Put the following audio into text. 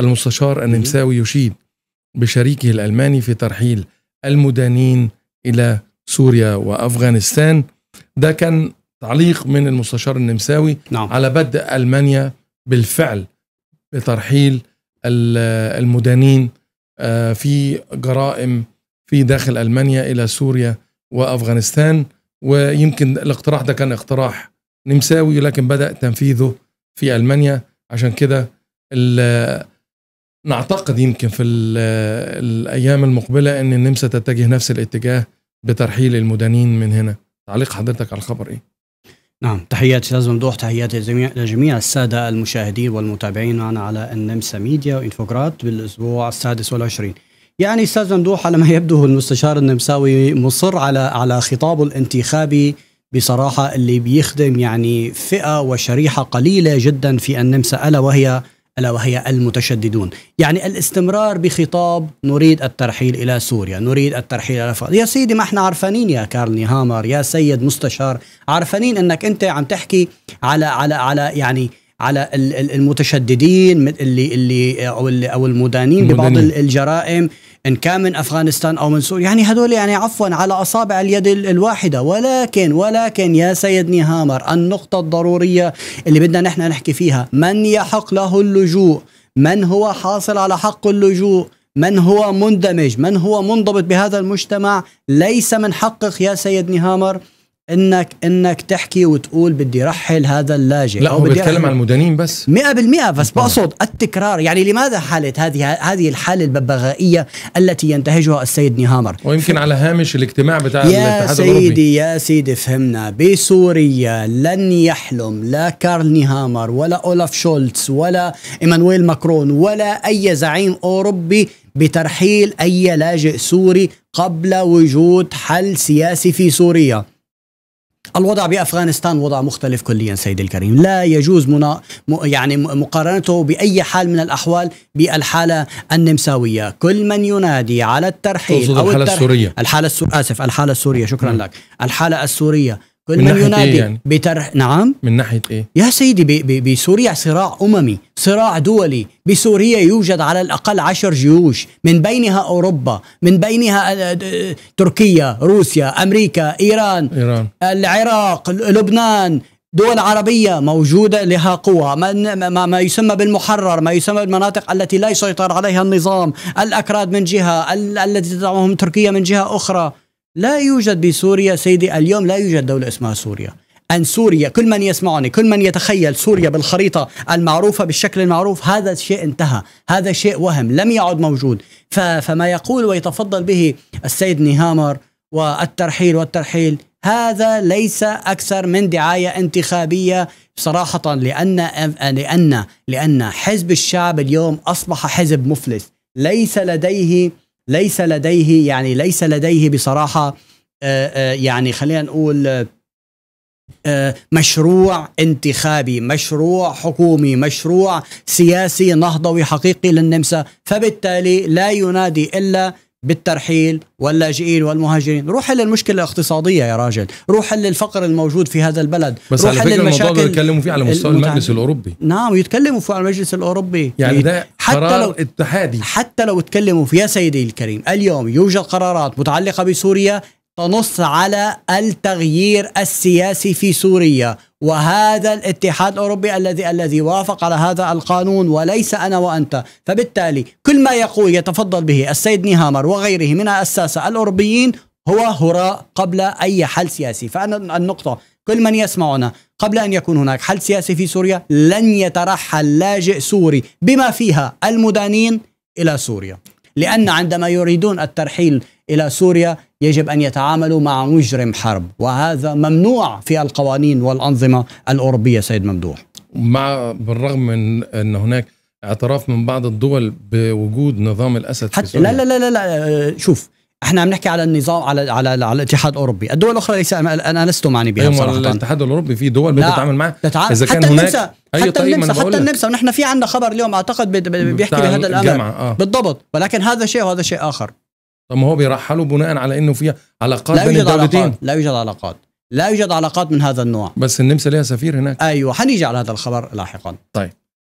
المستشار النمساوي يشيد بشريكه الألماني في ترحيل المدانين إلى سوريا وأفغانستان ده كان تعليق من المستشار النمساوي نعم. على بدء ألمانيا بالفعل بترحيل المدانين آه، في جرائم في داخل ألمانيا إلى سوريا وأفغانستان ويمكن الاقتراح ده كان اقتراح نمساوي لكن بدأ تنفيذه في ألمانيا عشان كده نعتقد يمكن في الايام المقبله ان النمسا تتجه نفس الاتجاه بترحيل المدانين من هنا تعليق حضرتك على الخبر ايه نعم تحياتي استاذ ممدوح تحياتي لجميع الساده المشاهدين والمتابعين معنا على النمسا ميديا وانفوجرات بالاسبوع السادس والعشرين يعني استاذ ممدوح على ما يبدو المستشار النمساوي مصر على على خطابه الانتخابي بصراحه اللي بيخدم يعني فئه وشريحه قليله جدا في النمسا الا وهي الا وهي المتشددون، يعني الاستمرار بخطاب نريد الترحيل الى سوريا، نريد الترحيل الى فقط. يا سيدي ما احنا عرفانين يا كارل هامر، يا سيد مستشار، عرفانين انك انت عم تحكي على على على يعني على المتشددين اللي اللي او او المدانين ببعض الجرائم إن كان من أفغانستان أو من سوريا يعني هذول يعني عفوا على أصابع اليد الواحدة ولكن ولكن يا سيد نهامر النقطة الضرورية اللي بدنا نحن نحكي فيها من يحق له اللجوء من هو حاصل على حق اللجوء من هو مندمج من هو منضبط بهذا المجتمع ليس من حقك يا سيد نهامر انك انك تحكي وتقول بدي رحل هذا اللاجئ لا هو بيتكلم عن المدانين بس 100% بس بقصد التكرار يعني لماذا حاله هذه هذه الحاله الببغائيه التي ينتهجها السيد نهامر ويمكن على هامش الاجتماع بتاع يا سيدي يا سيدي فهمنا بسوريا لن يحلم لا كارل نهامر ولا اولف شولتز ولا ايمانويل ماكرون ولا اي زعيم اوروبي بترحيل اي لاجئ سوري قبل وجود حل سياسي في سوريا الوضع بافغانستان وضع مختلف كليا سيدي الكريم، لا يجوز منا يعني مقارنته باي حال من الاحوال بالحاله النمساويه، كل من ينادي على الترحيل او الحاله السوريه الحاله السوريه اسف الحاله السوريه شكرا م. لك، الحاله السوريه من ينادي إيه يعني؟ بترح نعم من ناحيه ايه يا سيدي بسوريا صراع اممي صراع دولي بسوريا يوجد على الاقل عشر جيوش من بينها اوروبا من بينها آه، آه، تركيا روسيا امريكا ايران, إيران. العراق لبنان دول عربية موجودة لها قوى ما, ما, ما يسمى بالمحرر ما يسمى بالمناطق التي لا يسيطر عليها النظام الأكراد من جهة التي تدعمهم تركيا من جهة أخرى لا يوجد بسوريا سيدي اليوم لا يوجد دولة اسمها سوريا أن سوريا كل من يسمعني كل من يتخيل سوريا بالخريطة المعروفة بالشكل المعروف هذا الشيء انتهى هذا شيء وهم لم يعد موجود فما يقول ويتفضل به السيد نهامر والترحيل والترحيل هذا ليس أكثر من دعاية انتخابية صراحة لأن لأن لأن حزب الشعب اليوم أصبح حزب مفلس ليس لديه ليس لديه يعني ليس لديه بصراحه آه، آه، يعني خلينا نقول آه، مشروع انتخابي مشروع حكومي مشروع سياسي نهضوي حقيقي للنمسا فبالتالي لا ينادي إلا بالترحيل واللاجئين والمهاجرين روح حل المشكله الاقتصاديه يا راجل روح حل الفقر الموجود في هذا البلد بس روح على فكره الموضوع بيتكلموا فيه على مستوى المتعن. المجلس الاوروبي نعم يتكلموا فيه على المجلس الاوروبي يعني ده حتى لو اتحادي حتى لو تكلموا فيه يا سيدي الكريم اليوم يوجد قرارات متعلقه بسوريا تنص على التغيير السياسي في سوريا وهذا الاتحاد الاوروبي الذي الذي وافق على هذا القانون وليس انا وانت، فبالتالي كل ما يقول يتفضل به السيد نيهامر وغيره من الساسه الاوروبيين هو هراء قبل اي حل سياسي، فانا النقطه كل من يسمعنا قبل ان يكون هناك حل سياسي في سوريا لن يترحل لاجئ سوري بما فيها المدانين الى سوريا، لان عندما يريدون الترحيل الى سوريا يجب أن يتعاملوا مع مجرم حرب وهذا ممنوع في القوانين والأنظمة الأوروبية سيد ممدوح مع بالرغم من أن هناك اعتراف من بعض الدول بوجود نظام الأسد حتى في سوريا. لا لا لا لا آه، شوف احنا عم نحكي على النظام على على على الاتحاد الاوروبي، الدول الاخرى ليس انا لست معني بها أيوة، صراحه الاتحاد الاوروبي في دول بتتعامل معها تتعامل اذا كان هناك النمسا. أي أيوة، حتى طيب النمسا حتى النمسا ونحن في عندنا خبر اليوم اعتقد بيحكي بهذا الامر آه. بالضبط ولكن هذا شيء وهذا شيء اخر طب ما هو بيرحلوا بناء على انه في علاقات لا بين الدولتين علاقات. لا يوجد علاقات لا يوجد علاقات من هذا النوع بس النمسا لها سفير هناك ايوه حنيجي على هذا الخبر لاحقا طيب